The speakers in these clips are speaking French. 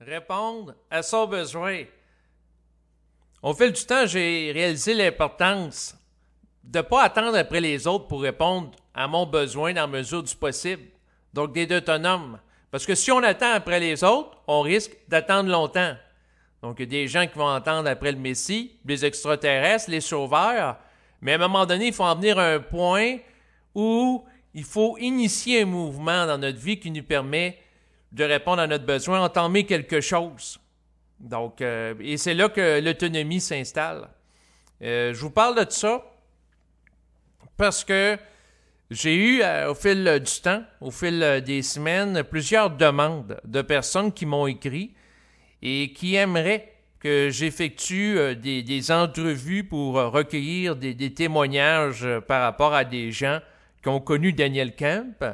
répondre à son besoin. Au fil du temps, j'ai réalisé l'importance de ne pas attendre après les autres pour répondre à mon besoin dans la mesure du possible. Donc, d'être autonome. Parce que si on attend après les autres, on risque d'attendre longtemps. Donc, il des gens qui vont attendre après le Messie, les extraterrestres, les sauveurs. Mais à un moment donné, il faut en venir à un point où il faut initier un mouvement dans notre vie qui nous permet de répondre à notre besoin, entamer quelque chose. Donc, euh, et c'est là que l'autonomie s'installe. Euh, je vous parle de ça parce que j'ai eu, euh, au fil du temps, au fil des semaines, plusieurs demandes de personnes qui m'ont écrit et qui aimeraient que j'effectue des, entrevues pour recueillir des, des témoignages par rapport à des gens qui ont connu Daniel Kemp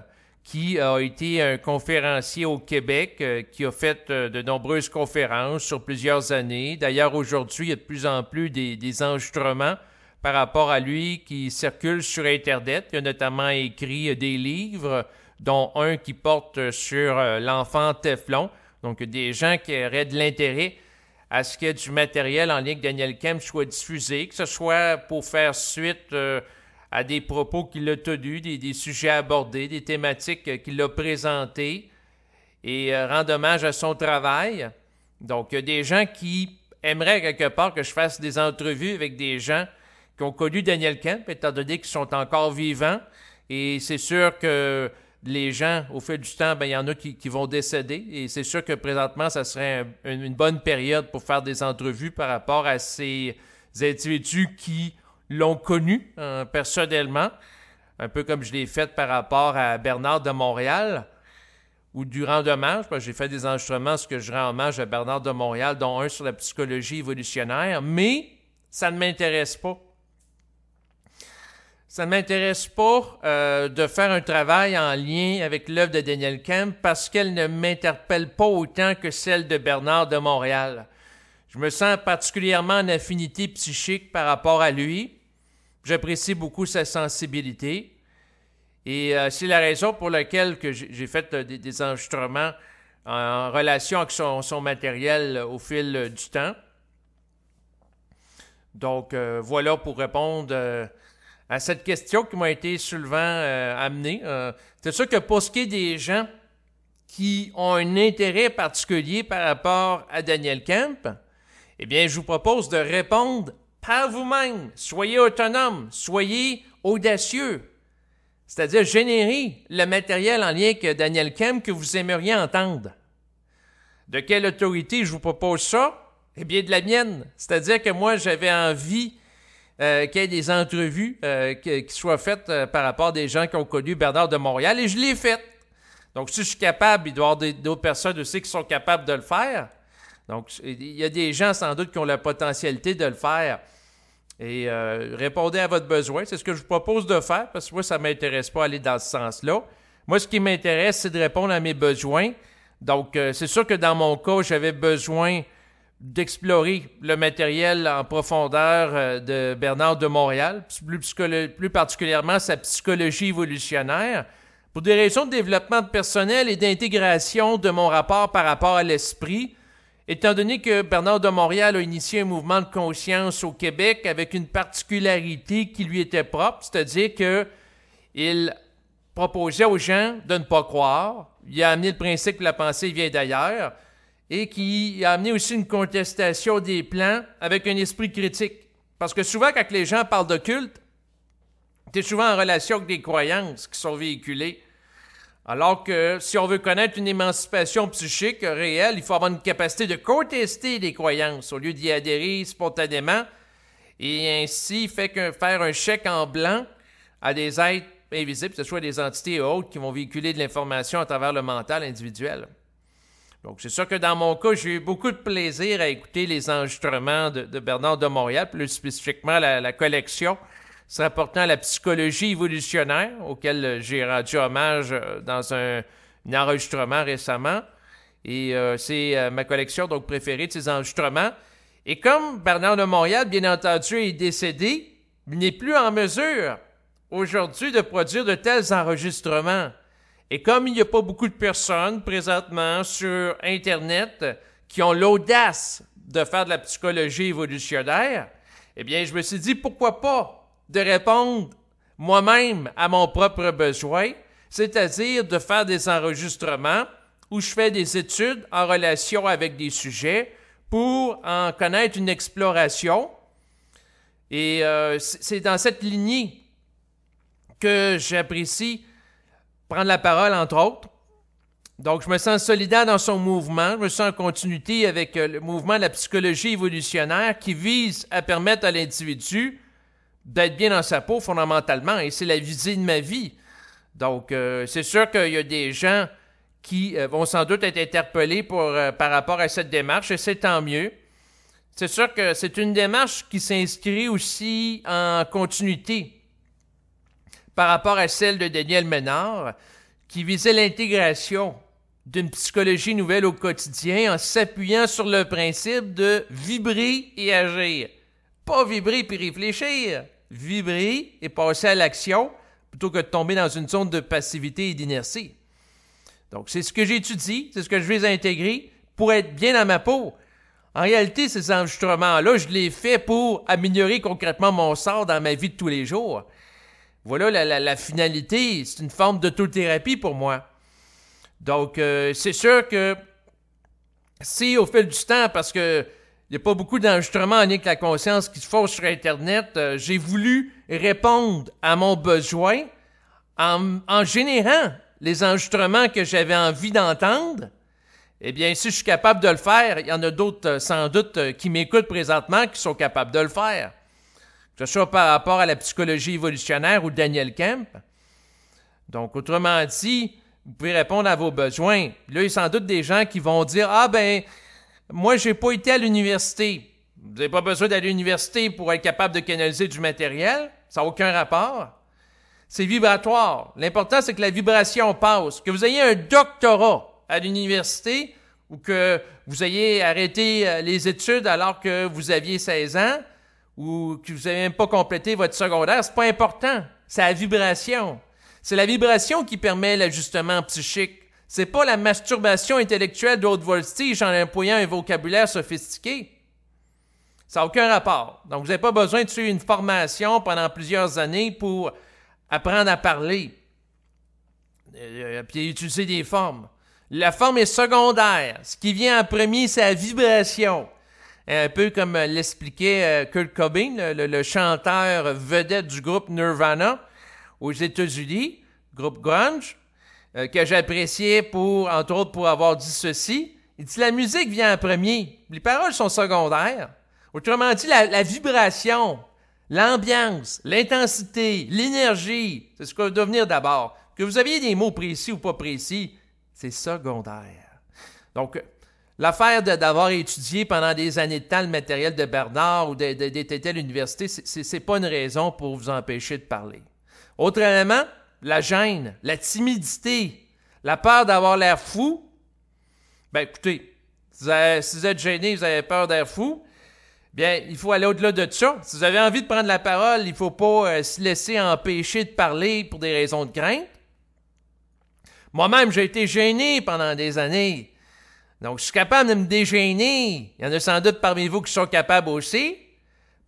qui a été un conférencier au Québec, euh, qui a fait euh, de nombreuses conférences sur plusieurs années. D'ailleurs, aujourd'hui, il y a de plus en plus des, enregistrements par rapport à lui qui circulent sur Internet. Il a notamment écrit euh, des livres, dont un qui porte sur l'enfant Teflon. Donc, des gens qui auraient de l'intérêt à ce que du matériel en ligne Daniel Kemp soit diffusé, que ce soit pour faire suite à des propos qu'il a tenus, des, sujets abordés, des thématiques euh, qu'il a présentées et euh, rend hommage à son travail. Donc, il y a des gens qui aimeraient quelque part que je fasse des entrevues avec des gens qui ont connu Daniel Kemp, étant donné qu'ils sont encore vivants. Et c'est sûr que les gens, au fil du temps, ben, il y en a qui, vont décéder. Et c'est sûr que présentement, ça serait une bonne période pour faire des entrevues par rapport à ces individus qui l'ont connu euh, personnellement, un peu comme je l'ai fait par rapport à Bernard de Montréal ou du rendement, j'ai fait des enregistrements ce que je rends hommage à Bernard de Montréal, dont un sur la psychologie évolutionnaire, mais ça ne m'intéresse pas. Ça ne m'intéresse pas euh, de faire un travail en lien avec l'œuvre de Daniel Kemp, parce qu'elle ne m'interpelle pas autant que celle de Bernard de Montréal. Je me sens particulièrement en affinité psychique par rapport à lui, J'apprécie beaucoup sa sensibilité. Et euh, c'est la raison pour laquelle j'ai fait euh, des, enregistrements en relation avec son, matériel euh, au fil du temps. Donc voilà pour répondre à cette question qui m'a été souvent amenée. c'est sûr que pour ce qui est des gens qui ont un intérêt particulier par rapport à Daniel Kemp, eh bien, je vous propose de répondre à vous-même. Soyez autonome, soyez audacieux. C'est-à-dire, générez le matériel en lien avec Daniel Kem que vous aimeriez entendre. De quelle autorité je vous propose ça? Eh bien, de la mienne. C'est-à-dire que moi, j'avais envie euh, qu'il y ait des entrevues euh, qui soient faites euh, par rapport à des gens qui ont connu Bernard de Montréal et je l'ai fait. Donc, si je suis capable, il doit y avoir d'autres personnes aussi qui sont capables de le faire. Donc, il y a des gens sans doute qui ont la potentialité de le faire et euh, répondez à votre besoin. C'est ce que je vous propose de faire parce que moi, ça ne m'intéresse pas aller dans ce sens-là. Moi, ce qui m'intéresse, c'est de répondre à mes besoins. Donc, euh, c'est sûr que dans mon cas, j'avais besoin d'explorer le matériel en profondeur euh, de Bernard de Montréal, plus, plus particulièrement sa psychologie évolutionnaire, pour des raisons de développement personnel et d'intégration de mon rapport par rapport à l'esprit, Étant donné que Bernard de Montréal a initié un mouvement de conscience au Québec avec une particularité qui lui était propre, c'est-à-dire qu'il proposait aux gens de ne pas croire, il a amené le principe que la pensée vient d'ailleurs, et qui a amené aussi une contestation des plans avec un esprit critique. Parce que souvent, quand les gens parlent de culte, tu es souvent en relation avec des croyances qui sont véhiculées. Alors que si on veut connaître une émancipation psychique réelle, il faut avoir une capacité de contester les croyances au lieu d'y adhérer spontanément et ainsi fait faire un chèque en blanc à des êtres invisibles, que ce soit des entités ou autres, qui vont véhiculer de l'information à travers le mental individuel. Donc, c'est sûr que dans mon cas, j'ai eu beaucoup de plaisir à écouter les enregistrements de, Bernard de Montréal, plus spécifiquement la collection se rapportant à la psychologie évolutionnaire, auquel euh, j'ai rendu hommage euh, dans un, enregistrement récemment. Et euh, c'est ma collection donc préférée de ces enregistrements. Et comme Bernard de Montréal, bien entendu, est décédé, il n'est plus en mesure aujourd'hui de produire de tels enregistrements. Et comme il n'y a pas beaucoup de personnes présentement sur Internet qui ont l'audace de faire de la psychologie évolutionnaire, eh bien, je me suis dit, pourquoi pas de répondre moi-même à mon propre besoin, c'est-à-dire de faire des enregistrements où je fais des études en relation avec des sujets pour en connaître une exploration. Et euh, c'est dans cette lignée que j'apprécie prendre la parole, entre autres. Donc, je me sens solidaire dans son mouvement. Je me sens en continuité avec euh, le mouvement de la psychologie évolutionnaire qui vise à permettre à l'individu d'être bien dans sa peau fondamentalement, et c'est la visée de ma vie. Donc, euh, c'est sûr qu'il y a des gens qui euh, vont sans doute être interpellés pour, euh, par rapport à cette démarche, et c'est tant mieux. C'est sûr que c'est une démarche qui s'inscrit aussi en continuité par rapport à celle de Daniel Menard, qui visait l'intégration d'une psychologie nouvelle au quotidien en s'appuyant sur le principe de vibrer et agir. Pas vibrer puis réfléchir vibrer et passer à l'action plutôt que de tomber dans une zone de passivité et d'inertie. Donc, c'est ce que j'étudie, c'est ce que je vais intégrer pour être bien dans ma peau. En réalité, ces enregistrements-là, je les fais pour améliorer concrètement mon sort dans ma vie de tous les jours. Voilà la, finalité. C'est une forme d'autothérapie pour moi. Donc, euh, c'est sûr que si au fil du temps, parce que il n'y a pas beaucoup d'enregistrements en ligne avec la conscience qui se font sur Internet. Euh, j'ai voulu répondre à mon besoin en, générant les enregistrements que j'avais envie d'entendre. Eh bien, si je suis capable de le faire, il y en a d'autres euh, sans doute euh, qui m'écoutent présentement qui sont capables de le faire. Que ce soit par rapport à la psychologie évolutionnaire ou Daniel Kemp. Donc, autrement dit, vous pouvez répondre à vos besoins. Là, il y a sans doute des gens qui vont dire Ah ben, moi, j'ai pas été à l'université. Vous n'avez pas besoin d'aller à l'université pour être capable de canaliser du matériel. Ça n'a aucun rapport. C'est vibratoire. L'important, c'est que la vibration passe. Que vous ayez un doctorat à l'université ou que vous ayez arrêté euh, les études alors que vous aviez 16 ans ou que vous n'avez même pas complété votre secondaire, c'est pas important. C'est la vibration. C'est la vibration qui permet l'ajustement psychique. C'est pas la masturbation intellectuelle d'autres haute en employant un vocabulaire sophistiqué. Ça n'a aucun rapport. Donc, vous n'avez pas besoin de suivre une formation pendant plusieurs années pour apprendre à parler, euh, puis utiliser des formes. La forme est secondaire. Ce qui vient en premier, c'est la vibration. Euh, un peu comme l'expliquait euh, Kurt Cobain, le, chanteur vedette du groupe Nirvana aux États-Unis, groupe grunge. Euh, que j'appréciais pour, entre autres, pour avoir dit ceci. Il dit la musique vient en premier, les paroles sont secondaires. Autrement dit, la, vibration, l'ambiance, l'intensité, l'énergie, c'est ce qu'on doit devenir d'abord. Que vous aviez des mots précis ou pas précis, c'est secondaire. Donc, l'affaire d'avoir étudié pendant des années de temps le matériel de Bernard ou d'être à l'université, c'est pas une raison pour vous empêcher de parler. Autre élément, la gêne, la timidité, la peur d'avoir l'air fou, ben écoutez, si vous, êtes gêné, vous avez peur d'air fou, bien, il faut aller au-delà de ça. Si vous avez envie de prendre la parole, il ne faut pas euh, se laisser empêcher de parler pour des raisons de crainte. Moi-même, j'ai été gêné pendant des années. Donc, je suis capable de me dégêner. Il y en a sans doute parmi vous qui sont capables aussi.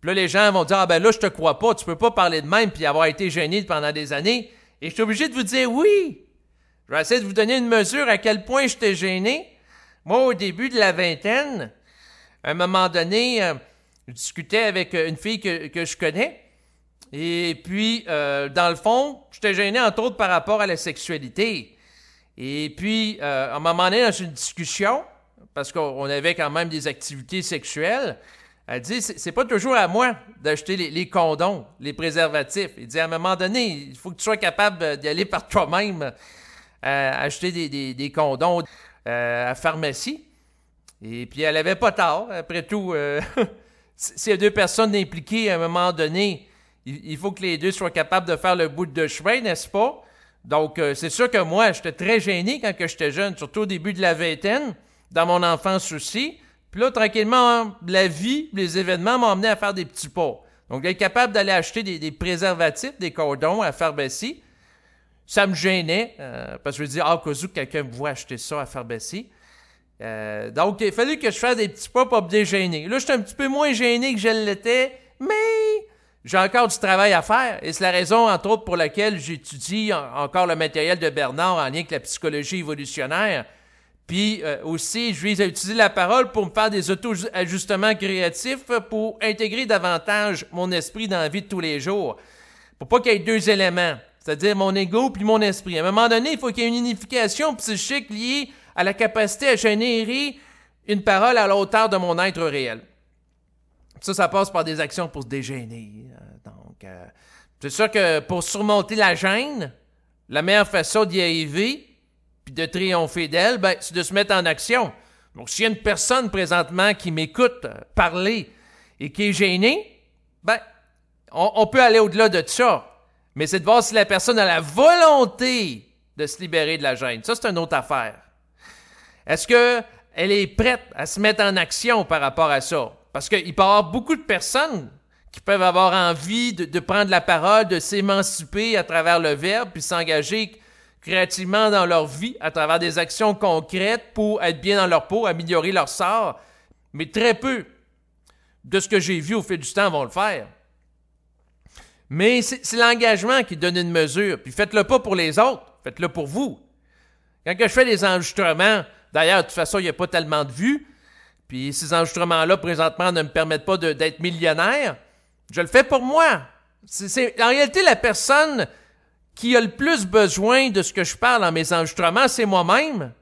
Puis là, les gens vont dire, ah ben là, je te crois pas, tu peux pas parler de même puis avoir été gêné pendant des années. Et je suis obligé de vous dire oui. Je vais essayer de vous donner une mesure à quel point j'étais gêné. Moi, au début de la vingtaine, à un moment donné, euh, je discutais avec euh, une fille que, que je connais. Et puis, euh, dans le fond, j'étais gêné, entre autres, par rapport à la sexualité. Et puis, à un moment donné, dans une discussion, parce qu'on avait quand même des activités sexuelles, elle dit c'est pas toujours à moi d'acheter les, condons, condoms, les préservatifs. Il dit à un moment donné, il faut que tu sois capable euh, d'aller par toi-même, euh, acheter des, des, condoms euh, à pharmacie. Et puis elle avait pas tort. Après tout, euh, y a deux personnes impliquées à un moment donné, il, faut que les deux soient capables de faire le bout de chemin, n'est-ce pas? Donc, c'est sûr que moi, j'étais très gêné quand j'étais jeune, surtout au début de la vingtaine, dans mon enfance aussi. Puis là, tranquillement, hein, la vie, les événements m'ont amené à faire des petits pas. Donc, d'être capable d'aller acheter des, préservatifs, des cordons à faire ça me gênait, euh, parce que je me disais, ah, au quelqu'un me voit acheter ça à faire euh, donc, il fallait que je fasse des petits pas pour me dégêner. Là, j'étais un petit peu moins gêné que je l'étais, mais j'ai encore du travail à faire. Et c'est la raison, entre autres, pour laquelle j'étudie encore le matériel de Bernard en lien avec la psychologie évolutionnaire. Puis euh, aussi, je vais utiliser la parole pour me faire des auto-ajustements créatifs pour intégrer davantage mon esprit dans la vie de tous les jours. Pour pas qu'il y ait deux éléments, c'est-à-dire mon ego puis mon esprit. À un moment donné, il faut qu'il y ait une unification psychique liée à la capacité à générer une parole à l'auteur de mon être réel. Ça, ça passe par des actions pour se dégêner. Euh, donc, euh, c'est sûr que pour surmonter la gêne, la meilleure façon d'y arriver, de triompher d'elle, ben, c'est de se mettre en action. Donc, s'il y a une personne présentement qui m'écoute euh, parler et qui est gênée, ben, on, peut aller au-delà de ça. Mais c'est de voir si la personne a la volonté de se libérer de la gêne. Ça, c'est une autre affaire. Est-ce qu'elle est prête à se mettre en action par rapport à ça? Parce qu'il peut y avoir beaucoup de personnes qui peuvent avoir envie de, de prendre la parole, de s'émanciper à travers le verbe, puis s'engager créativement dans leur vie à travers des actions concrètes pour être bien dans leur peau, améliorer leur sort, mais très peu de ce que j'ai vu au fil du temps vont le faire. Mais c'est l'engagement qui donne une mesure. Puis faites-le pas pour les autres, faites-le pour vous. Quand je fais des enregistrements, d'ailleurs, de toute façon, il n'y a pas tellement de vues, puis ces enregistrements-là, présentement, ne me permettent pas d'être millionnaire, je le fais pour moi. C'est en réalité, la personne qui a le plus besoin de ce que je parle dans mes enregistrements, c'est moi-même.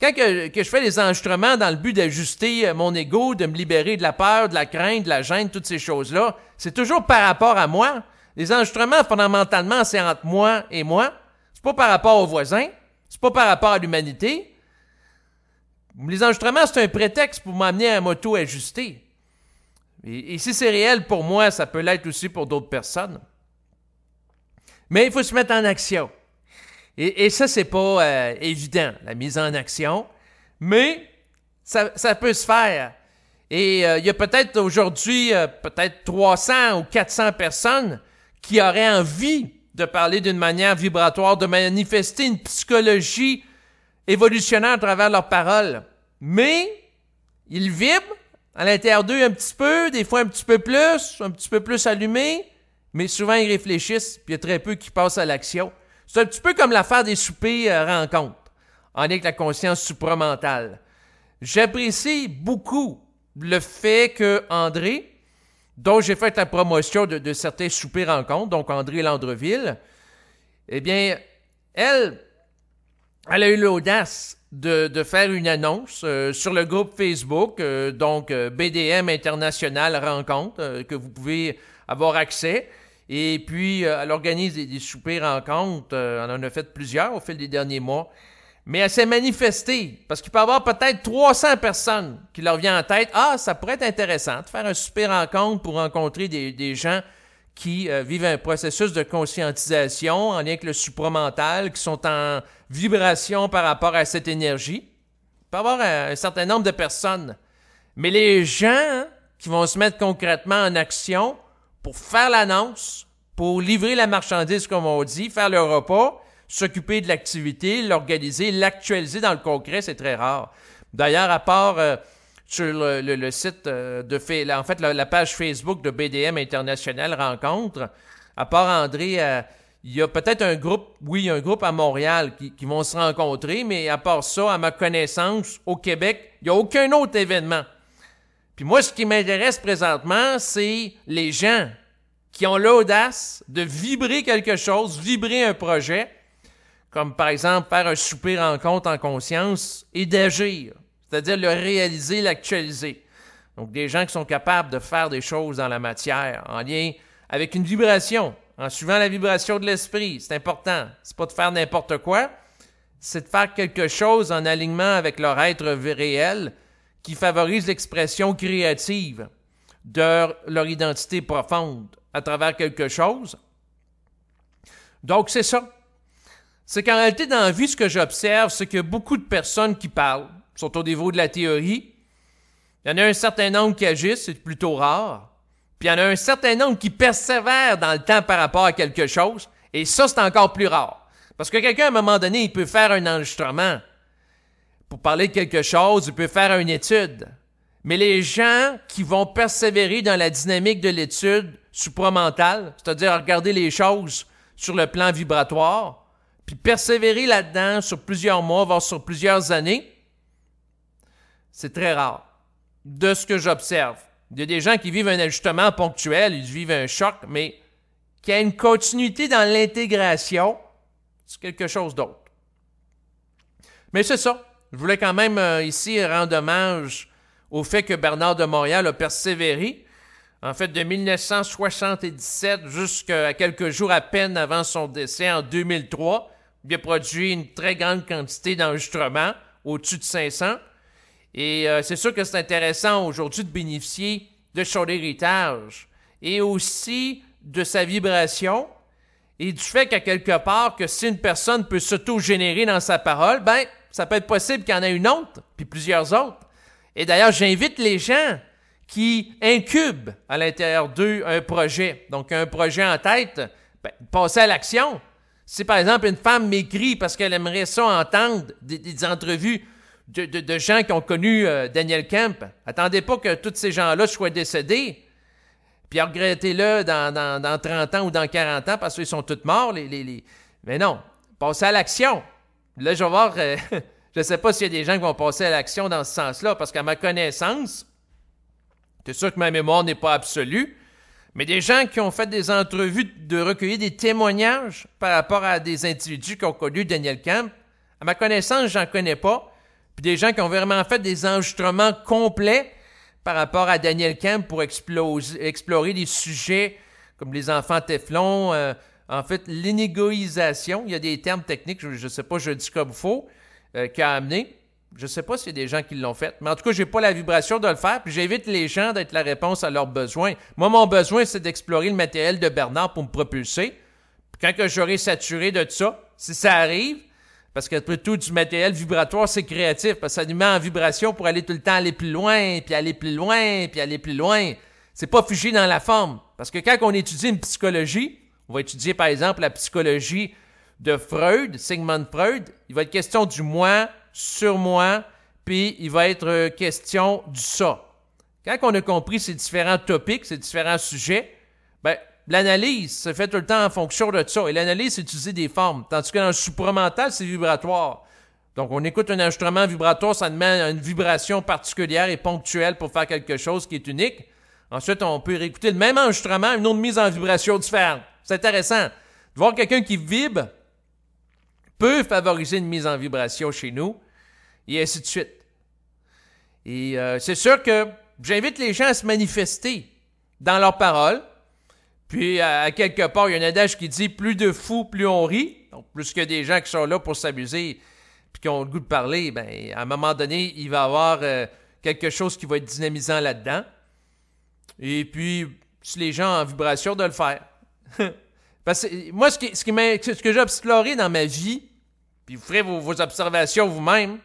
Quand que, je fais les enregistrements dans le but d'ajuster euh, mon ego, de me libérer de la peur, de la crainte, de la gêne, toutes ces choses-là, c'est toujours par rapport à moi. Les enregistrements, fondamentalement, c'est entre moi et moi. C'est pas par rapport aux voisins. C'est pas par rapport à l'humanité. Les enregistrements, c'est un prétexte pour m'amener à m'auto-ajuster. et si c'est réel pour moi, ça peut l'être aussi pour d'autres personnes. Mais il faut se mettre en action. Et, et ça, c'est pas euh, évident, la mise en action. Mais ça, peut se faire. Et euh, il y a peut-être aujourd'hui, euh, peut-être 300 ou 400 personnes qui auraient envie de parler d'une manière vibratoire, de manifester une psychologie évolutionnaire à travers leurs paroles. Mais ils vibrent à l'intérieur d'eux un petit peu, des fois un petit peu plus, un petit peu plus allumés mais souvent ils réfléchissent, puis il y a très peu qui passent à l'action. C'est un petit peu comme l'affaire des soupers euh, rencontres, en est avec la conscience supramentale. J'apprécie beaucoup le fait que André, dont j'ai fait la promotion de, certains soupers rencontres, donc André Landreville, eh bien, elle, elle a eu l'audace de, faire une annonce euh, sur le groupe Facebook, euh, donc BDM International Rencontre, que vous pouvez avoir accès. Et puis, euh, elle organise des, soupers rencontres. On euh, en a fait plusieurs au fil des derniers mois. Mais elle s'est manifestée parce qu'il peut y avoir peut-être 300 personnes qui leur viennent en tête. Ah, ça pourrait être intéressant de faire un super rencontre pour rencontrer des, gens qui euh, vivent un processus de conscientisation en lien avec le supramental, qui sont en vibration par rapport à cette énergie. Il peut y avoir un, certain nombre de personnes. Mais les gens hein, qui vont se mettre concrètement en action, pour faire l'annonce, pour livrer la marchandise, comme on dit, faire le repas, s'occuper de l'activité, l'organiser, l'actualiser dans le concret, c'est très rare. D'ailleurs, à part euh, sur le, site euh, de en fait la, page Facebook de BDM International Rencontre, à part André, euh, il y a peut-être un groupe, oui, un groupe à Montréal qui, qui, vont se rencontrer, mais à part ça, à ma connaissance, au Québec, il n'y a aucun autre événement puis moi, ce qui m'intéresse présentement, c'est les gens qui ont l'audace de vibrer quelque chose, vibrer un projet, comme par exemple faire un souper rencontre en conscience et d'agir, c'est-à-dire le réaliser, l'actualiser. Donc des gens qui sont capables de faire des choses dans la matière en lien avec une vibration, en suivant la vibration de l'esprit, c'est important. C'est pas de faire n'importe quoi, c'est de faire quelque chose en alignement avec leur être réel qui favorise l'expression créative de leur identité profonde à travers quelque chose. Donc, c'est ça. C'est qu'en réalité, dans la vie, ce que j'observe, c'est que beaucoup de personnes qui parlent sont au niveau de la théorie. Il y en a un certain nombre qui agissent, c'est plutôt rare. Puis il y en a un certain nombre qui persévèrent dans le temps par rapport à quelque chose. Et ça, c'est encore plus rare. Parce que quelqu'un, à un moment donné, il peut faire un enregistrement pour parler de quelque chose, il peut faire une étude. Mais les gens qui vont persévérer dans la dynamique de l'étude supramentale, c'est-à-dire regarder les choses sur le plan vibratoire, puis persévérer là-dedans sur plusieurs mois, voire sur plusieurs années, c'est très rare. De ce que j'observe. Il y a des gens qui vivent un ajustement ponctuel, ils vivent un choc, mais qui a une continuité dans l'intégration, c'est quelque chose d'autre. Mais c'est ça. Je voulais quand même euh, ici rendre hommage au fait que Bernard de Montréal a persévéré, en fait, de 1977 jusqu'à quelques jours à peine avant son décès en 2003. Il a produit une très grande quantité d'enregistrements, au-dessus de 500. Et euh, c'est sûr que c'est intéressant aujourd'hui de bénéficier de son héritage et aussi de sa vibration et du fait qu'à quelque part que si une personne peut s'auto-générer dans sa parole, ben ça peut être possible qu'il y en ait une autre, puis plusieurs autres. Et d'ailleurs, j'invite les gens qui incubent à l'intérieur d'eux un projet, donc un projet en tête, ben, passez à l'action. Si par exemple une femme m'écrit parce qu'elle aimerait ça entendre des, entrevues de, gens qui ont connu euh, Daniel Kemp, attendez pas que tous ces gens-là soient décédés, puis regrettez-le dans, 30 ans ou dans 40 ans parce qu'ils sont tous morts. Mais non, passez à l'action. Là, je vais voir, euh, je ne sais pas s'il y a des gens qui vont passer à l'action dans ce sens-là, parce qu'à ma connaissance, c'est sûr que ma mémoire n'est pas absolue, mais des gens qui ont fait des entrevues, de recueillir des témoignages par rapport à des individus qui ont connu Daniel Camp, à ma connaissance, j'en connais pas. Puis des gens qui ont vraiment fait des enregistrements complets par rapport à Daniel Camp pour explorer des sujets comme les enfants Teflon, euh, en fait, l'inégoïsation, il y a des termes techniques, je ne sais pas, je dis comme faux, euh, qui a amené. Je ne sais pas s'il y a des gens qui l'ont fait, mais en tout cas, je n'ai pas la vibration de le faire, puis j'évite les gens d'être la réponse à leurs besoins. Moi, mon besoin, c'est d'explorer le matériel de Bernard pour me propulser. quand que j'aurai saturé de ça, si ça arrive, parce que tout, du matériel vibratoire, c'est créatif, parce que ça nous met en vibration pour aller tout le temps aller plus loin, puis aller plus loin, puis aller plus loin. C'est pas figé dans la forme. Parce que quand on étudie une psychologie, on va étudier par exemple la psychologie de Freud, Sigmund Freud. Il va être question du moi, sur moi, puis il va être euh, question du ça. Quand on a compris ces différents topics, ces différents sujets, ben, l'analyse se fait tout le temps en fonction de ça. Et l'analyse, c'est utiliser des formes. Tandis que dans le supramental, c'est vibratoire. Donc, on écoute un instrument vibratoire, ça demande une vibration particulière et ponctuelle pour faire quelque chose qui est unique. Ensuite, on peut réécouter le même enregistrement, une autre mise en vibration différente. C'est intéressant. De voir quelqu'un qui vibre peut favoriser une mise en vibration chez nous, et ainsi de suite. Et euh, c'est sûr que j'invite les gens à se manifester dans leurs paroles. Puis, à, quelque part, il y a un adage qui dit plus de fous, plus on rit. Donc, plus que des gens qui sont là pour s'amuser puis qui ont le goût de parler, ben, à un moment donné, il va y avoir euh, quelque chose qui va être dynamisant là-dedans. Et puis, si les gens en vibration de le faire. Parce que moi, ce, ce, que j'ai exploré dans ma vie, puis vous ferez vos, observations vous-même,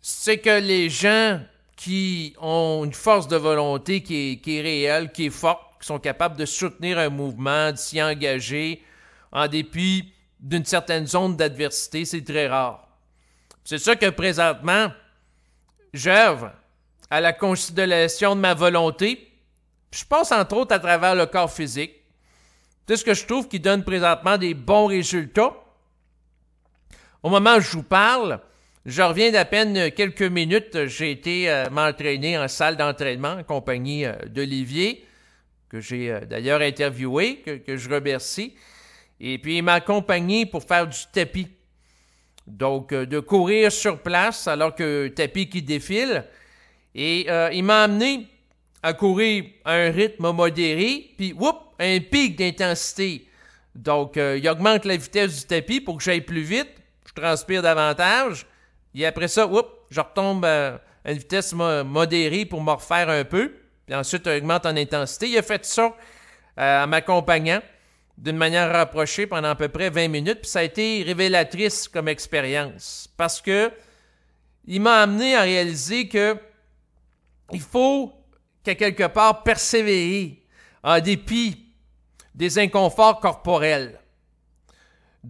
c'est que les gens qui ont une force de volonté qui est, réelle, qui est forte, qui sont capables de soutenir un mouvement, de s'y engager, en dépit d'une certaine zone d'adversité, c'est très rare. C'est ça que présentement, j'œuvre à la considération de ma volonté, je pense entre autres à travers le corps physique. C'est ce que je trouve qui donne présentement des bons résultats. Au moment où je vous parle, je reviens d'à peine quelques minutes, j'ai été euh, m'entraîner en salle d'entraînement en compagnie euh, d'Olivier, que j'ai euh, d'ailleurs interviewé, que, que, je remercie. Et puis il m'a accompagné pour faire du tapis. Donc de courir sur place alors que tapis qui défile. Et il m'a amené à courir à un rythme modéré, puis whoop, un pic d'intensité. Donc, euh, il augmente la vitesse du tapis pour que j'aille plus vite, je transpire davantage, et après ça, whoop, je retombe à, une vitesse modérée pour me refaire un peu, puis ensuite, il augmente en intensité. Il a fait ça à euh, en m'accompagnant d'une manière rapprochée pendant à peu près 20 minutes, puis ça a été révélatrice comme expérience, parce que il m'a amené à réaliser que il faut qu'à quelque part persévérer en dépit des inconforts corporels.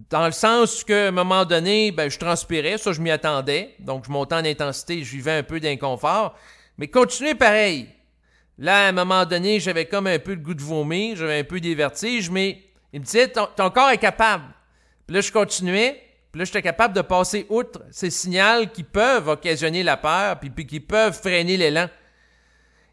Dans le sens que, à un moment donné, ben, je transpirais, ça je m'y attendais, donc je montais en intensité, je vivais un peu d'inconfort, mais continuer pareil. Là, à un moment donné, j'avais comme un peu le goût de vomir, j'avais un peu des vertiges, mais il me disait, ton, corps est capable. Puis là, je continuais, puis là, j'étais capable de passer outre ces signaux qui peuvent occasionner la peur, puis qui peuvent freiner l'élan.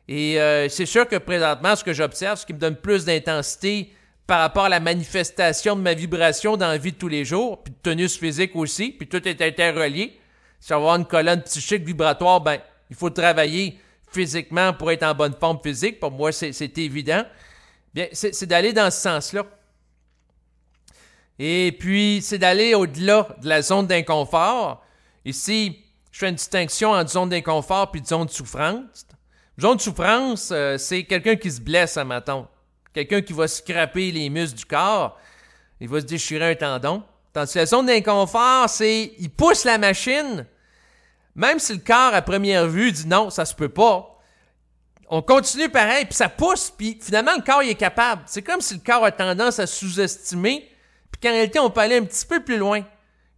Et euh, c'est sûr que présentement, ce que j'observe, ce qui me donne plus d'intensité par rapport à la manifestation de ma vibration dans la vie de tous les jours, puis de tenue physique aussi, puis tout est interrelié. Si on va avoir une colonne psychique vibratoire, ben, il faut travailler physiquement pour être en bonne forme physique. Pour moi, c'est évident. Bien, c'est d'aller dans ce sens-là. Et puis, c'est d'aller au-delà de la zone d'inconfort. Ici, je fais une distinction entre zone d'inconfort puis zone de souffrance genre de souffrance, euh, c'est quelqu'un qui se blesse à maton. Quelqu'un qui va scraper les muscles du corps. Il va se déchirer un tendon. Tandis que la zone d'inconfort, c'est il pousse la machine. Même si le corps, à première vue, dit non, ça se peut pas. On continue pareil, puis ça pousse, puis finalement, le corps, il est capable. C'est comme si le corps a tendance à sous-estimer, puis qu'en réalité, on peut aller un petit peu plus loin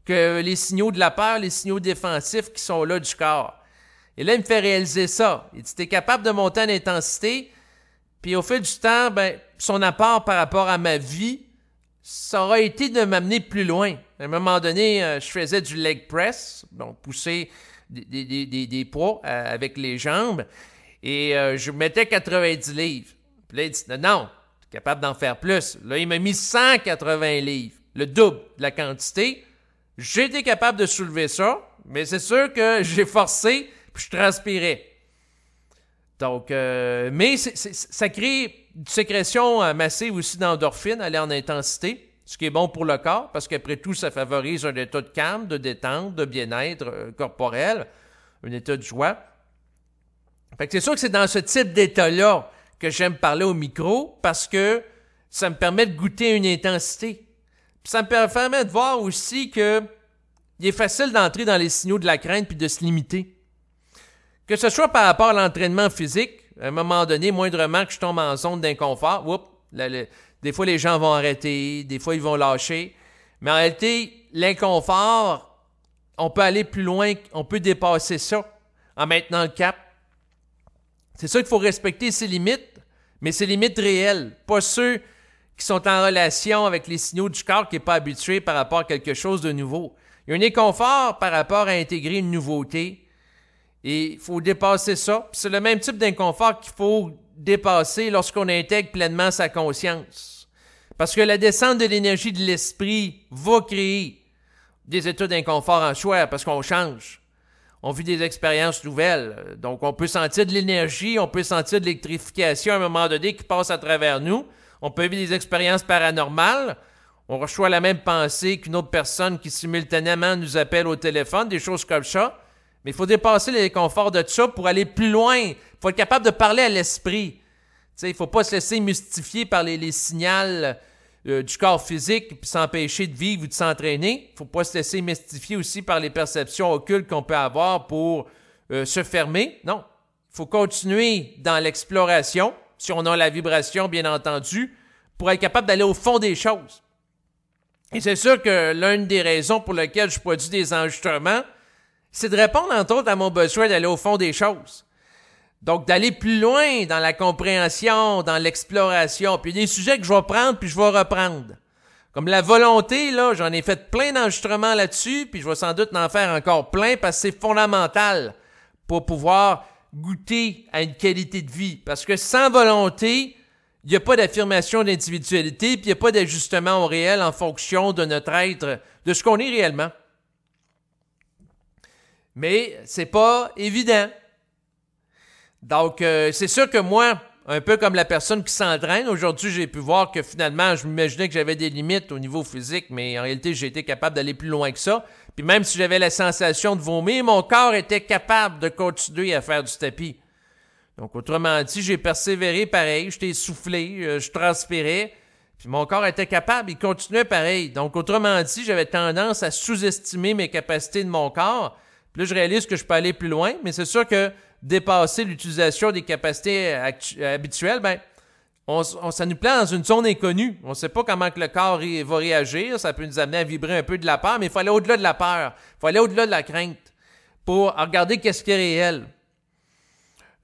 que les signaux de la peur, les signaux défensifs qui sont là du corps. Et là, il me fait réaliser ça. Il dit, t'es capable de monter en intensité, puis au fil du temps, ben, son apport par rapport à ma vie, ça aurait été de m'amener plus loin. À un moment donné, euh, je faisais du leg press, donc pousser des, des, poids euh, avec les jambes, et euh, je mettais 90 livres. Puis là, il dit, non, tu es capable d'en faire plus. Là, il m'a mis 180 livres, le double de la quantité. J'ai été capable de soulever ça, mais c'est sûr que j'ai forcé je transpirais. Donc, euh, mais ça crée une sécrétion euh, massive aussi d'endorphine, aller en intensité, ce qui est bon pour le corps, parce qu'après tout, ça favorise un état de calme, de détente, de bien-être euh, corporel, un état de joie. Fait que c'est sûr que c'est dans ce type d'état-là que j'aime parler au micro, parce que ça me permet de goûter une intensité. ça me permet de voir aussi que il est facile d'entrer dans les signaux de la crainte puis de se limiter. Que ce soit par rapport à l'entraînement physique, à un moment donné, moindrement que je tombe en zone d'inconfort, des fois les gens vont arrêter, des fois ils vont lâcher. Mais en réalité, l'inconfort, on peut aller plus loin, on peut dépasser ça en maintenant le cap. C'est sûr qu'il faut respecter ses limites, mais ses limites réelles, pas ceux qui sont en relation avec les signaux du corps qui n'est pas habitué par rapport à quelque chose de nouveau. Il y a un inconfort par rapport à intégrer une nouveauté, et il faut dépasser ça. C'est le même type d'inconfort qu'il faut dépasser lorsqu'on intègre pleinement sa conscience. Parce que la descente de l'énergie de l'esprit va créer des états d'inconfort en soi parce qu'on change. On vit des expériences nouvelles. Donc, on peut sentir de l'énergie, on peut sentir de l'électrification à un moment donné qui passe à travers nous. On peut vivre des expériences paranormales. On reçoit la même pensée qu'une autre personne qui simultanément nous appelle au téléphone, des choses comme ça. Mais il faut dépasser les conforts de ça pour aller plus loin. Il faut être capable de parler à l'esprit. Il ne faut pas se laisser mystifier par les, les signaux euh, du corps physique puis s'empêcher de vivre ou de s'entraîner. Il ne faut pas se laisser mystifier aussi par les perceptions occultes qu'on peut avoir pour euh, se fermer. Non. Il faut continuer dans l'exploration, si on a la vibration, bien entendu, pour être capable d'aller au fond des choses. Et c'est sûr que l'une des raisons pour lesquelles je produis des enregistrements, c'est de répondre entre autres à mon besoin d'aller au fond des choses. Donc d'aller plus loin dans la compréhension, dans l'exploration, puis des sujets que je vais prendre puis je vais reprendre. Comme la volonté, là, j'en ai fait plein d'enregistrements là-dessus, puis je vais sans doute en faire encore plein parce que c'est fondamental pour pouvoir goûter à une qualité de vie. Parce que sans volonté, il n'y a pas d'affirmation d'individualité, puis il n'y a pas d'ajustement au réel en fonction de notre être, de ce qu'on est réellement mais c'est pas évident. Donc, euh, c'est sûr que moi, un peu comme la personne qui s'entraîne, aujourd'hui, j'ai pu voir que finalement, je m'imaginais que j'avais des limites au niveau physique, mais en réalité, j'ai été capable d'aller plus loin que ça. Puis même si j'avais la sensation de vomir, mon corps était capable de continuer à faire du tapis. Donc, autrement dit, j'ai persévéré pareil, j'étais soufflé, euh, je transpirais, puis mon corps était capable, il continuait pareil. Donc, autrement dit, j'avais tendance à sous-estimer mes capacités de mon corps, puis je réalise que je peux aller plus loin, mais c'est sûr que dépasser l'utilisation des capacités habituelles, ben, on, ça nous plaît dans une zone inconnue. On ne sait pas comment que le corps va réagir. Ça peut nous amener à vibrer un peu de la peur, mais il faut aller au-delà de la peur. Il faut aller au-delà de la crainte pour regarder qu'est-ce qui est réel.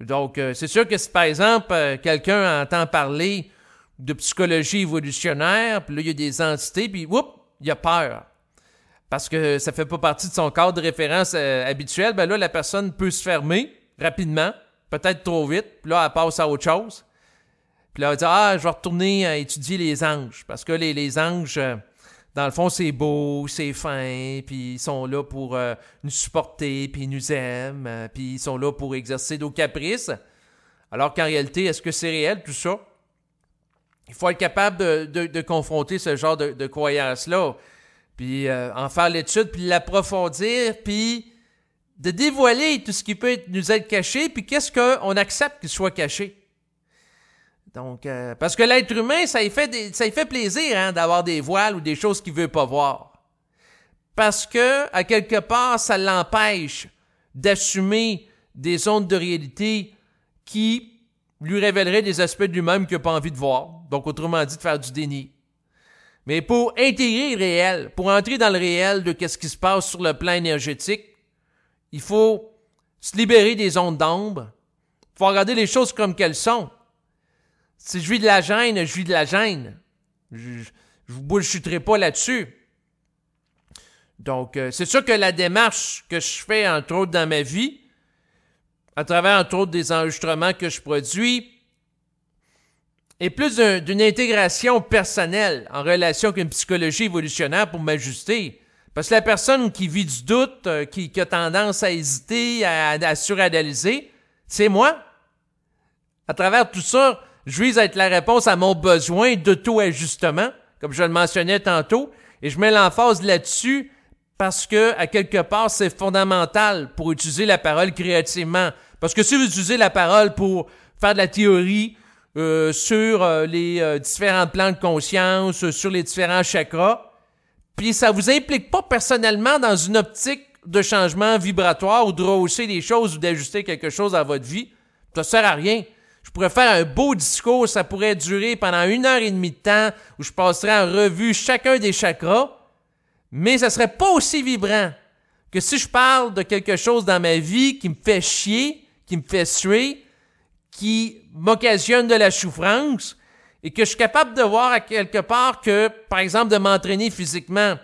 Donc, euh, c'est sûr que si, par exemple, euh, quelqu'un entend parler de psychologie évolutionnaire, puis là, il y a des entités, puis, oups, il a peur parce que ça fait pas partie de son cadre de référence euh, habituel, ben là, la personne peut se fermer rapidement, peut-être trop vite, puis là, elle passe à autre chose. Puis là, elle dit Ah, je vais retourner à étudier les anges. Parce que les, anges, euh, dans le fond, c'est beau, c'est fin, puis ils sont là pour euh, nous supporter, puis ils nous aiment, puis ils sont là pour exercer nos caprices. Alors qu'en réalité, est-ce que c'est réel tout ça? Il faut être capable de, confronter ce genre de, de croyances-là puis euh, en faire l'étude, puis l'approfondir, puis de dévoiler tout ce qui peut nous être caché, puis qu'est-ce qu'on accepte qu'il soit caché. Donc, euh, parce que l'être humain, ça lui fait, ça fait plaisir hein, d'avoir des voiles ou des choses qu'il veut pas voir. Parce que, à quelque part, ça l'empêche d'assumer des ondes de réalité qui lui révéleraient des aspects de lui-même qu'il n'a pas envie de voir. Donc, autrement dit, de faire du déni mais pour intégrer le réel, pour entrer dans le réel de qu'est-ce qui se passe sur le plan énergétique, il faut se libérer des ondes d'ombre. Il faut regarder les choses comme qu'elles sont. Si je vis de la gêne, je vis de la gêne. Je, ne vous pas là-dessus. Donc, euh, c'est sûr que la démarche que je fais, entre autres, dans ma vie, à travers, entre autres, des enregistrements que je produis, et plus d'une intégration personnelle en relation avec une psychologie évolutionnaire pour m'ajuster. Parce que la personne qui vit du doute, euh, qui, a tendance à hésiter, à, à suranalyser, c'est moi. À travers tout ça, je vise à être la réponse à mon besoin d'auto-ajustement, comme je le mentionnais tantôt, et je mets l'emphase là-dessus parce que, à quelque part, c'est fondamental pour utiliser la parole créativement. Parce que si vous utilisez la parole pour faire de la théorie, euh, sur euh, les euh, différents plans de conscience, sur les différents chakras. Puis ça vous implique pas personnellement dans une optique de changement vibratoire ou de rehausser des choses ou d'ajuster quelque chose à votre vie. Ça sert à rien. Je pourrais faire un beau discours, ça pourrait durer pendant une heure et demie de temps où je passerai en revue chacun des chakras, mais ça serait pas aussi vibrant que si je parle de quelque chose dans ma vie qui me fait chier, qui me fait suer, qui m'occasionne de la souffrance et que je suis capable de voir à quelque part que, par exemple, de m'entraîner physiquement,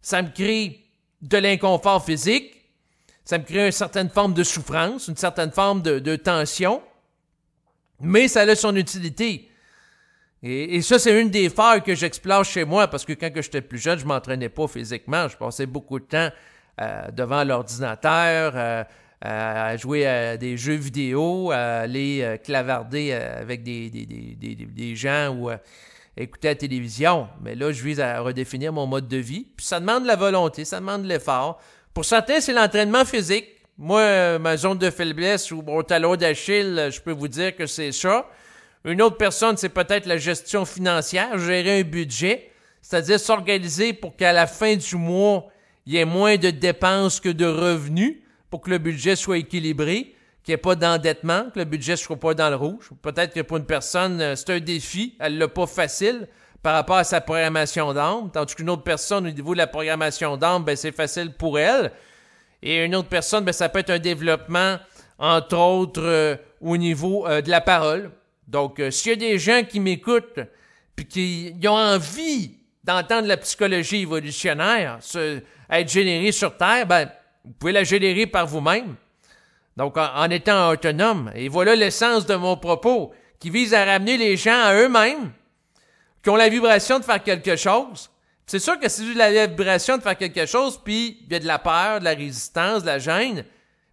ça me crée de l'inconfort physique, ça me crée une certaine forme de souffrance, une certaine forme de, tension, mais ça a son utilité. Et, ça, c'est une des failles que j'explore chez moi, parce que quand j'étais plus jeune, je m'entraînais pas physiquement, je passais beaucoup de temps euh, devant l'ordinateur, euh, euh, à jouer à des jeux vidéo, à aller euh, clavarder euh, avec des, des, des, des gens ou écouter la télévision. Mais là, je vise à redéfinir mon mode de vie. Puis ça demande la volonté, ça demande l'effort. Pour certains, c'est l'entraînement physique. Moi, ma zone de faiblesse ou mon talon d'Achille, je peux vous dire que c'est ça. Une autre personne, c'est peut-être la gestion financière, gérer un budget, c'est-à-dire s'organiser pour qu'à la fin du mois, il y ait moins de dépenses que de revenus pour que le budget soit équilibré, qu'il n'y ait pas d'endettement, que le budget ne soit pas dans le rouge. Peut-être que pour une personne, euh, c'est un défi, elle ne l'a pas facile par rapport à sa programmation d'armes, tandis qu'une autre personne, au niveau de la programmation d'âme, ben, c'est facile pour elle. Et une autre personne, ben, ça peut être un développement, entre autres, euh, au niveau euh, de la parole. Donc, s'il y a des gens qui m'écoutent, puis qui ont envie d'entendre la psychologie évolutionnaire, se, être générée sur Terre, ben, vous pouvez la générer par vous-même, donc en, étant autonome. Et voilà l'essence de mon propos, qui vise à ramener les gens à eux-mêmes, qui ont la vibration de faire quelque chose. C'est sûr que si juste la vibration de faire quelque chose, puis il y a de la peur, de la résistance, de la gêne,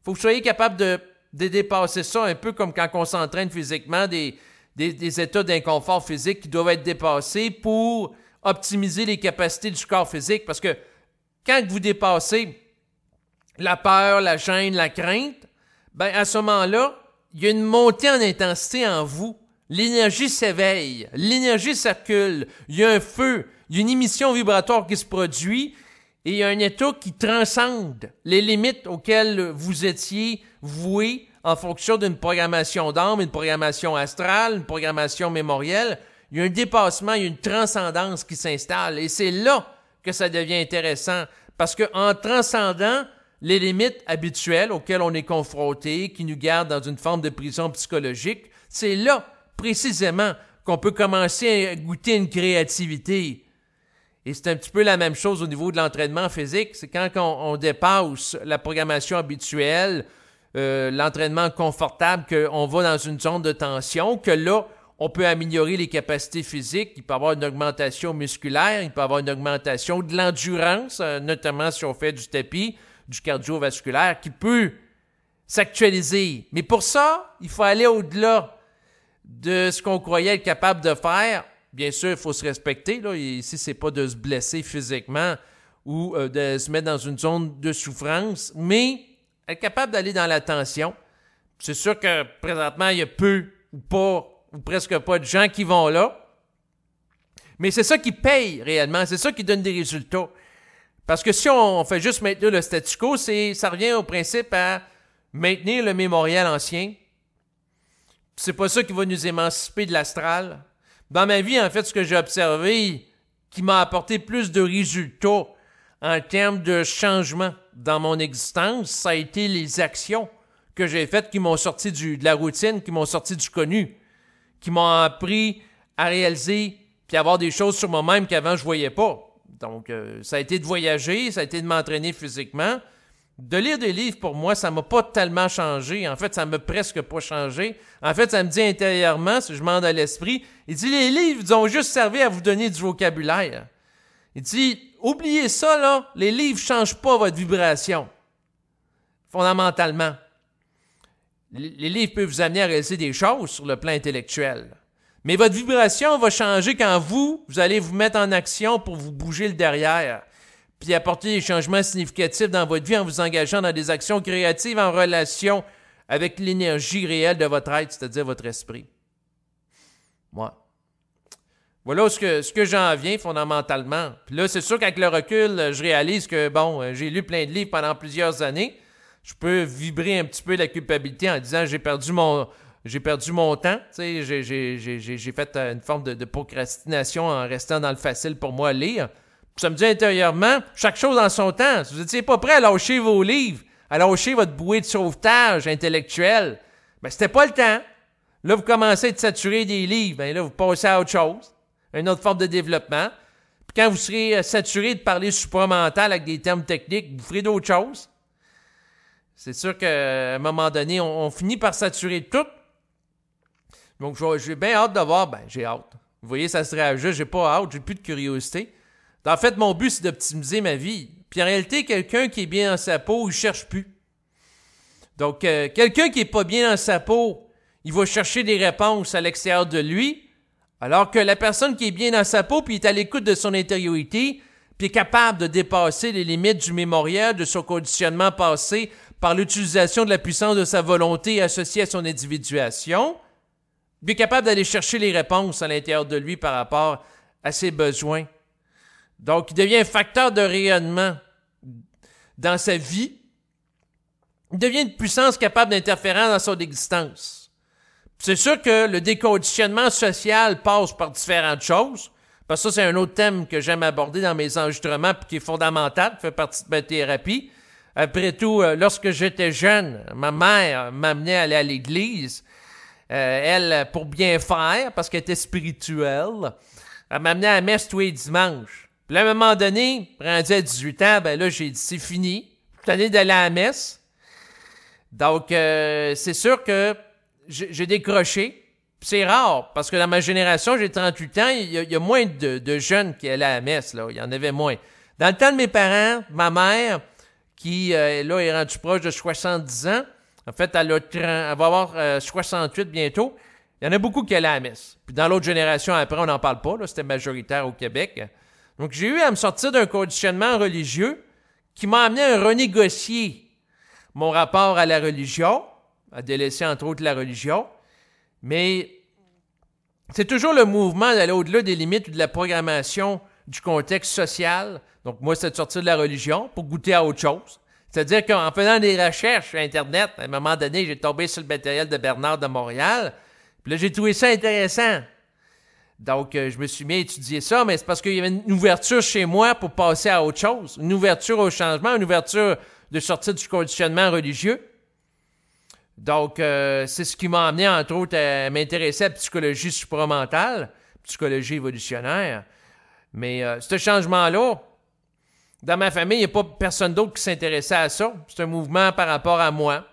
faut que vous soyez capable de, dépasser ça un peu comme quand on s'entraîne physiquement des états d'inconfort physique qui doivent être dépassés pour optimiser les capacités du corps physique. Parce que quand vous dépassez la peur, la gêne, la crainte, ben à ce moment-là, il y a une montée en intensité en vous. L'énergie s'éveille, l'énergie circule, il y a un feu, il y a une émission vibratoire qui se produit et il y a un état qui transcende les limites auxquelles vous étiez voué en fonction d'une programmation d'âme, une programmation astrale, une programmation mémorielle. Il y a un dépassement, il y a une transcendance qui s'installe et c'est là que ça devient intéressant parce qu'en transcendant, les limites habituelles auxquelles on est confronté, qui nous gardent dans une forme de prison psychologique, c'est là, précisément, qu'on peut commencer à goûter une créativité. Et c'est un petit peu la même chose au niveau de l'entraînement physique. C'est quand on, dépasse la programmation habituelle, euh, l'entraînement confortable, qu'on va dans une zone de tension, que là, on peut améliorer les capacités physiques. Il peut y avoir une augmentation musculaire, il peut y avoir une augmentation de l'endurance, euh, notamment si on fait du tapis du cardiovasculaire qui peut s'actualiser. Mais pour ça, il faut aller au-delà de ce qu'on croyait être capable de faire. Bien sûr, il faut se respecter. Là. Ici, c'est pas de se blesser physiquement ou euh, de se mettre dans une zone de souffrance, mais être capable d'aller dans l'attention. C'est sûr que présentement, il y a peu ou pas, ou presque pas de gens qui vont là. Mais c'est ça qui paye réellement, c'est ça qui donne des résultats. Parce que si on fait juste maintenir le statu quo, c'est, ça revient au principe à maintenir le mémorial ancien. C'est pas ça qui va nous émanciper de l'astral. Dans ma vie, en fait, ce que j'ai observé qui m'a apporté plus de résultats en termes de changement dans mon existence, ça a été les actions que j'ai faites qui m'ont sorti de la routine, qui m'ont sorti du connu, qui m'ont appris à réaliser puis avoir des choses sur moi-même qu'avant je voyais pas. Donc, euh, ça a été de voyager, ça a été de m'entraîner physiquement. De lire des livres, pour moi, ça m'a pas tellement changé. En fait, ça m'a presque pas changé. En fait, ça me dit intérieurement, si je m'en à l'esprit, il dit, les livres, ils ont juste servi à vous donner du vocabulaire. Il dit, oubliez ça, là, les livres changent pas votre vibration. Fondamentalement. Les livres peuvent vous amener à réaliser des choses sur le plan intellectuel. Mais votre vibration va changer quand vous, vous allez vous mettre en action pour vous bouger le derrière, puis apporter des changements significatifs dans votre vie en vous engageant dans des actions créatives en relation avec l'énergie réelle de votre être, c'est-à-dire votre esprit. Moi. Voilà ce que, ce que j'en viens fondamentalement. Puis là, c'est sûr qu'avec le recul, je réalise que, bon, euh, j'ai lu plein de livres pendant plusieurs années. Je peux vibrer un petit peu la culpabilité en disant j'ai perdu mon, j'ai perdu mon temps. J'ai fait euh, une forme de, procrastination en restant dans le facile pour moi lire. Ça me dit intérieurement, chaque chose en son temps. Si vous n'étiez pas prêt à lâcher vos livres, à lâcher votre bouée de sauvetage intellectuel, ben c'était pas le temps. Là, vous commencez à être saturé des livres, ben là, vous passez à autre chose, une autre forme de développement. Puis quand vous serez euh, saturé de parler supramental avec des termes techniques, vous ferez d'autres choses. C'est sûr qu'à un moment donné, on finit par saturer tout, donc, j'ai bien hâte d'avoir Ben, j'ai hâte. Vous voyez, ça se réajuste. J'ai pas hâte. J'ai plus de curiosité. En fait, mon but, c'est d'optimiser ma vie. Puis en réalité, quelqu'un qui est bien dans sa peau, il cherche plus. Donc, euh, quelqu'un qui est pas bien dans sa peau, il va chercher des réponses à l'extérieur de lui. Alors que la personne qui est bien dans sa peau, puis est à l'écoute de son intériorité, puis est capable de dépasser les limites du mémorial, de son conditionnement passé, par l'utilisation de la puissance de sa volonté associée à son individuation, il est capable d'aller chercher les réponses à l'intérieur de lui par rapport à ses besoins. Donc, il devient un facteur de rayonnement dans sa vie. Il devient une puissance capable d'interférer dans son existence. C'est sûr que le déconditionnement social passe par différentes choses. Parce que ça, c'est un autre thème que j'aime aborder dans mes enregistrements qui est fondamental, qui fait partie de ma thérapie. Après tout, euh, lorsque j'étais jeune, ma mère m'amenait à aller à l'église euh, elle, pour bien faire, parce qu'elle était spirituelle, elle amené à la messe tous les dimanches. Puis à un moment donné, rendu à 18 ans, ben là, j'ai dit, c'est fini. Je suis d'aller à la messe. Donc, euh, c'est sûr que j'ai décroché. C'est rare, parce que dans ma génération, j'ai 38 ans, il y, a moins de, de, jeunes qui allaient à la messe, là. Il y en avait moins. Dans le temps de mes parents, ma mère, qui, euh, là, est rendue proche de 70 ans, en fait, elle, va avoir 68 euh, bientôt. Il y en a beaucoup qui allaient à la messe. Puis dans l'autre génération, après, on n'en parle pas. C'était majoritaire au Québec. Donc, j'ai eu à me sortir d'un conditionnement religieux qui m'a amené à renégocier mon rapport à la religion, à délaisser entre autres la religion. Mais c'est toujours le mouvement d'aller au-delà des limites ou de la programmation du contexte social. Donc, moi, c'est de sortir de la religion pour goûter à autre chose. C'est-à-dire qu'en faisant des recherches sur Internet, à un moment donné, j'ai tombé sur le matériel de Bernard de Montréal. Puis là, j'ai trouvé ça intéressant. Donc, euh, je me suis mis à étudier ça, mais c'est parce qu'il y avait une ouverture chez moi pour passer à autre chose. Une ouverture au changement, une ouverture de sortie du conditionnement religieux. Donc, euh, c'est ce qui m'a amené, entre autres, à m'intéresser à la psychologie supramentale, psychologie évolutionnaire. Mais euh, ce changement-là, dans ma famille, il n'y a pas personne d'autre qui s'intéressait à ça. C'est un mouvement par rapport à moi.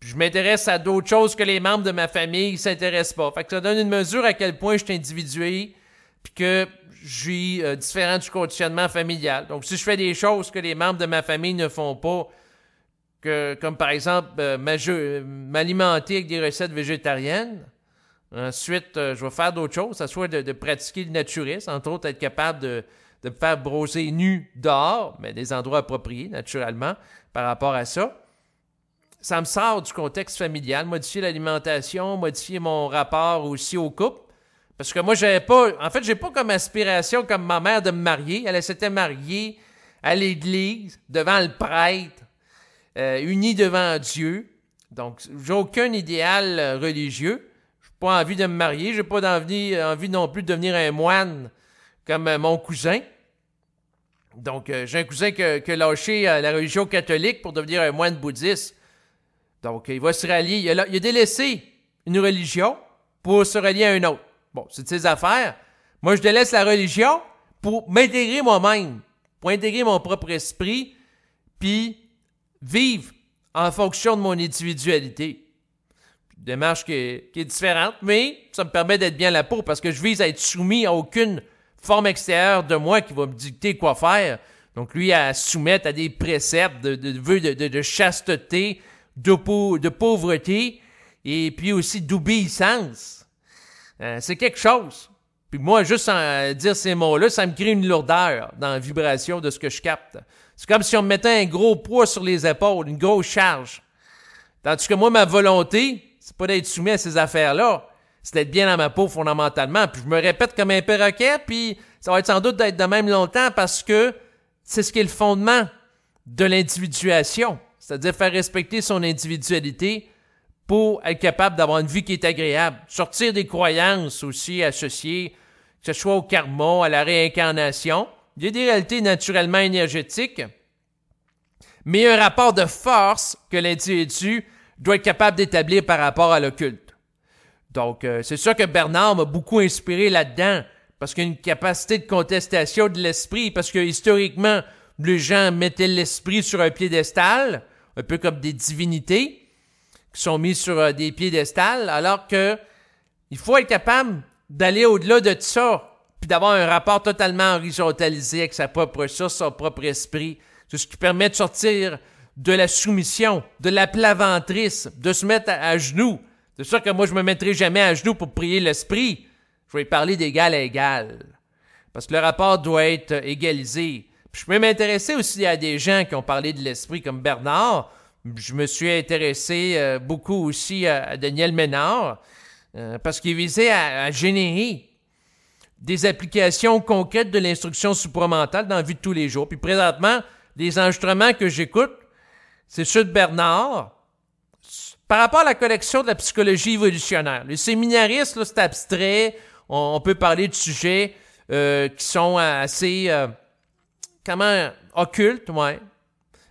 je m'intéresse à d'autres choses que les membres de ma famille ne s'intéressent pas. Fait ça donne une mesure à quel point je suis individué, puis que je suis euh, différent du conditionnement familial. Donc, si je fais des choses que les membres de ma famille ne font pas, que, comme par exemple euh, m'alimenter avec des recettes végétariennes, ensuite, euh, je vais faire d'autres choses, ça soit de pratiquer le naturisme, entre autres être capable de de me faire broser nu dehors, mais des endroits appropriés, naturellement, par rapport à ça. Ça me sort du contexte familial, modifier l'alimentation, modifier mon rapport aussi au couple. Parce que moi, j'avais pas. En fait, j'ai pas comme aspiration, comme ma mère, de me marier. Elle, s'était mariée à l'église, devant le prêtre, euh, unie devant Dieu. Donc, j'ai aucun idéal euh, religieux. J'ai pas envie de me marier. J'ai pas euh, envie non plus de devenir un moine comme mon cousin. Donc, euh, j'ai un cousin qui a, lâché euh, la religion catholique pour devenir un moine bouddhiste. Donc, il va se rallier. Il a, délaissé une religion pour se rallier à une autre. Bon, c'est de ses affaires. Moi, je délaisse la religion pour m'intégrer moi-même, pour intégrer mon propre esprit, puis vivre en fonction de mon individualité. Une démarche qui est, différente, mais ça me permet d'être bien la peau parce que je vise à être soumis à aucune forme extérieure de moi qui va me dicter quoi faire. Donc, lui, à soumettre à des préceptes de, de, de, de chasteté, de, pauvreté, et puis aussi d'obéissance. Euh, c'est quelque chose. Puis moi, juste en euh, dire ces mots-là, ça me crée une lourdeur dans la vibration de ce que je capte. C'est comme si on me mettait un gros poids sur les épaules, une grosse charge. Tandis que moi, ma volonté, c'est pas d'être soumis à ces affaires-là c'est d'être bien dans ma peau fondamentalement. Puis je me répète comme un perroquet, puis ça va être sans doute d'être de même longtemps parce que c'est ce qui est le fondement de l'individuation, c'est-à-dire faire respecter son individualité pour être capable d'avoir une vie qui est agréable. Sortir des croyances aussi associées, que ce soit au karma, à la réincarnation. Il y a des réalités naturellement énergétiques, mais un rapport de force que l'individu doit être capable d'établir par rapport à l'occulte. Donc, euh, c'est sûr que Bernard m'a beaucoup inspiré là-dedans, parce qu'il a une capacité de contestation de l'esprit, parce que historiquement, les gens mettaient l'esprit sur un piédestal, un peu comme des divinités qui sont mises sur euh, des piédestals, alors que il faut être capable d'aller au-delà de ça, puis d'avoir un rapport totalement horizontalisé avec sa propre source, son propre esprit. C'est ce qui permet de sortir de la soumission, de la plaventrice, de se mettre à genoux, c'est sûr que moi, je me mettrai jamais à genoux pour prier l'esprit. Je vais parler d'égal à égal. Parce que le rapport doit être égalisé. Puis je peux m'intéresser aussi à des gens qui ont parlé de l'esprit, comme Bernard. Je me suis intéressé euh, beaucoup aussi à Daniel Ménard, euh, parce qu'il visait à, à, générer des applications concrètes de l'instruction supramentale dans la vie de tous les jours. Puis présentement, les enregistrements que j'écoute, c'est ceux de Bernard, par rapport à la collection de la psychologie évolutionnaire, séminariste, séminaristes, c'est abstrait. On, peut parler de sujets euh, qui sont assez, euh, comment, occultes, ouais.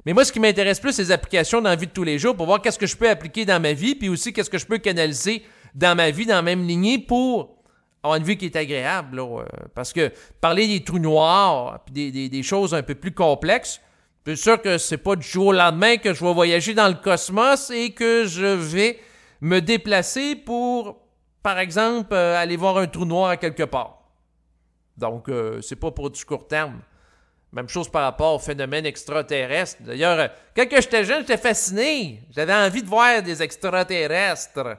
Mais moi, ce qui m'intéresse plus, c'est les applications dans la vie de tous les jours pour voir qu'est-ce que je peux appliquer dans ma vie, puis aussi qu'est-ce que je peux canaliser dans ma vie, dans la même lignée, pour avoir une vie qui est agréable. Euh, parce que parler des trous noirs, des choses un peu plus complexes, c'est sûr que c'est pas du jour au lendemain que je vais voyager dans le cosmos et que je vais me déplacer pour, par exemple, euh, aller voir un trou noir quelque part. Donc, euh, c'est pas pour du court terme. Même chose par rapport au phénomène extraterrestre. D'ailleurs, euh, quand j'étais jeune, j'étais fasciné. J'avais envie de voir des extraterrestres.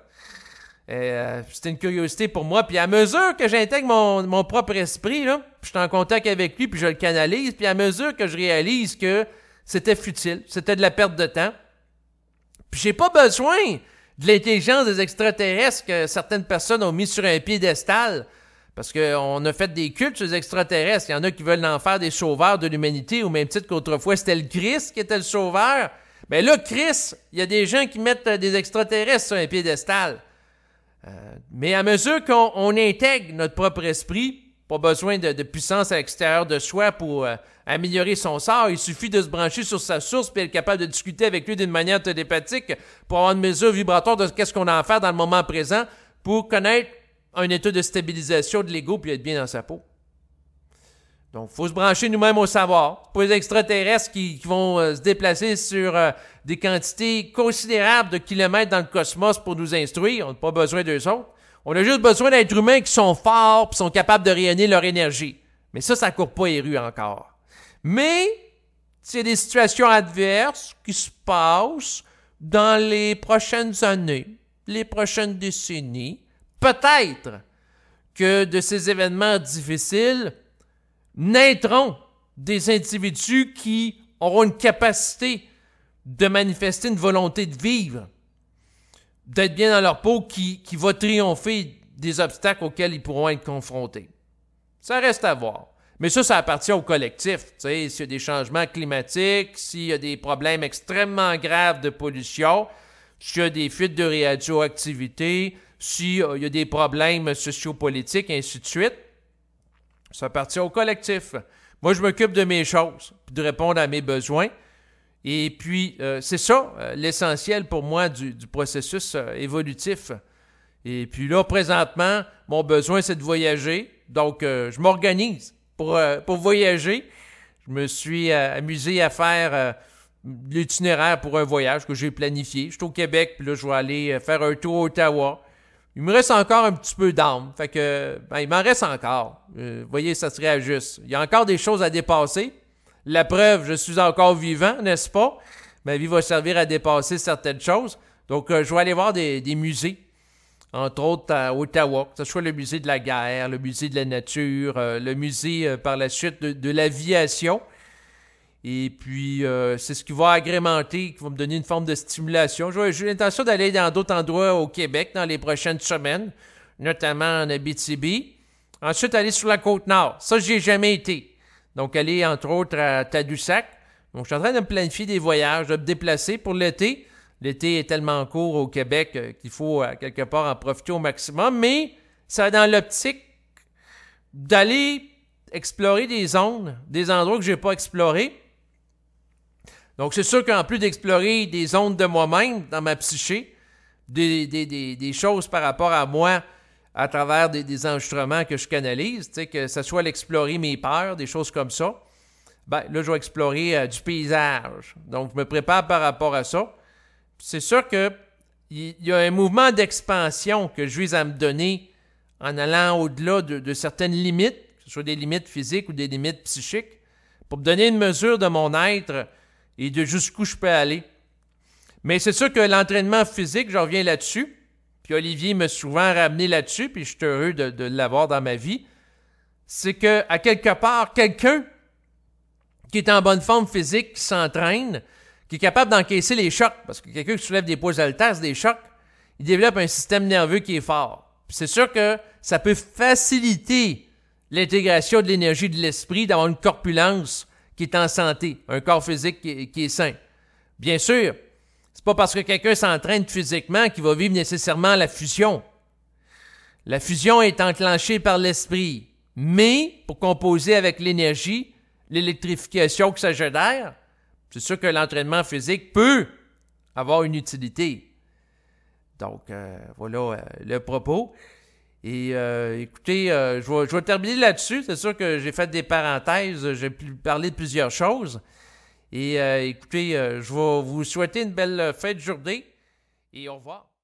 Euh, c'était une curiosité pour moi. Puis à mesure que j'intègre mon, mon, propre esprit, là, puis je suis en contact avec lui, puis je le canalise, puis à mesure que je réalise que c'était futile, c'était de la perte de temps, puis j'ai pas besoin de l'intelligence des extraterrestres que certaines personnes ont mis sur un piédestal, parce qu'on a fait des cultes sur les extraterrestres. Il y en a qui veulent en faire des sauveurs de l'humanité, au même titre qu'autrefois c'était le Christ qui était le sauveur. Mais ben là, Christ, il y a des gens qui mettent des extraterrestres sur un piédestal. Euh, mais à mesure qu'on intègre notre propre esprit, pas besoin de, puissance à l'extérieur de soi pour euh, améliorer son sort. Il suffit de se brancher sur sa source et être capable de discuter avec lui d'une manière télépathique pour avoir une mesure vibratoire de qu'est-ce qu'on a à faire dans le moment présent pour connaître un état de stabilisation de l'ego puis être bien dans sa peau faut se brancher nous-mêmes au savoir. Pour les extraterrestres qui, vont euh, se déplacer sur euh, des quantités considérables de kilomètres dans le cosmos pour nous instruire, on n'a pas besoin d'eux autres. On a juste besoin d'êtres humains qui sont forts et sont capables de rayonner leur énergie. Mais ça, ça ne court pas les rues encore. Mais, c'est des situations adverses qui se passent dans les prochaines années, les prochaines décennies. Peut-être que de ces événements difficiles, naîtront des individus qui auront une capacité de manifester une volonté de vivre, d'être bien dans leur peau, qui, qui va triompher des obstacles auxquels ils pourront être confrontés. Ça reste à voir. Mais ça, ça appartient au collectif. S'il y a des changements climatiques, s'il y a des problèmes extrêmement graves de pollution, s'il y a des fuites de radioactivité, s'il y a des problèmes sociopolitiques, ainsi de suite, ça appartient au collectif. Moi, je m'occupe de mes choses, de répondre à mes besoins. Et puis, euh, c'est ça euh, l'essentiel pour moi du, processus euh, évolutif. Et puis là, présentement, mon besoin, c'est de voyager. Donc, je m'organise pour, pour voyager. Je me suis amusé à faire l'itinéraire pour un voyage que j'ai planifié. Je suis au Québec, puis là, je vais aller faire un tour à Ottawa. Il me reste encore un petit peu d'armes. Fait que, ben, il m'en reste encore. Vous euh, voyez, ça se réajuste. Il y a encore des choses à dépasser. La preuve, je suis encore vivant, n'est-ce pas? Ma vie va servir à dépasser certaines choses. Donc, euh, je vais aller voir des, musées, entre autres à Ottawa, que ce soit le musée de la guerre, le musée de la nature, euh, le musée par la suite de, de l'aviation. Et puis, euh, c'est ce qui va agrémenter, qui va me donner une forme de stimulation. J'ai l'intention d'aller dans d'autres endroits au Québec dans les prochaines semaines, notamment en Abitibi. Ensuite, aller sur la côte nord. Ça, j'y ai jamais été. Donc, aller entre autres à Tadoussac. Donc, je suis en train de me planifier des voyages, de me déplacer pour l'été. L'été est tellement court au Québec euh, qu'il faut, euh, quelque part, en profiter au maximum. Mais ça dans l'optique d'aller explorer des zones, des endroits que je n'ai pas explorés donc, c'est sûr qu'en plus d'explorer des ondes de moi-même dans ma psyché, des, choses par rapport à moi à travers des, enregistrements que je canalise, que ce soit l'explorer mes peurs, des choses comme ça, ben, là, je vais explorer euh, du paysage. Donc, je me prépare par rapport à ça. C'est sûr que il y a un mouvement d'expansion que je vise à me donner en allant au-delà de, de, certaines limites, que ce soit des limites physiques ou des limites psychiques, pour me donner une mesure de mon être et de jusqu'où je peux aller. Mais c'est sûr que l'entraînement physique, je reviens là-dessus, puis Olivier m'a souvent ramené là-dessus, puis je suis heureux de, l'avoir dans ma vie, c'est que à quelque part, quelqu'un qui est en bonne forme physique, qui s'entraîne, qui est capable d'encaisser les chocs, parce que quelqu'un qui soulève des poids altères, des chocs, il développe un système nerveux qui est fort. C'est sûr que ça peut faciliter l'intégration de l'énergie de l'esprit, d'avoir une corpulence qui est en santé, un corps physique qui, est, sain. Bien sûr, c'est pas parce que quelqu'un s'entraîne physiquement qu'il va vivre nécessairement la fusion. La fusion est enclenchée par l'esprit, mais pour composer avec l'énergie, l'électrification que ça génère, c'est sûr que l'entraînement physique peut avoir une utilité. Donc, euh, voilà euh, le propos. Et euh, écoutez, euh, je, vais, terminer là-dessus. C'est sûr que j'ai fait des parenthèses, euh, j'ai parlé de plusieurs choses. Et écoutez, je vais vous souhaiter une belle fête de journée et au revoir.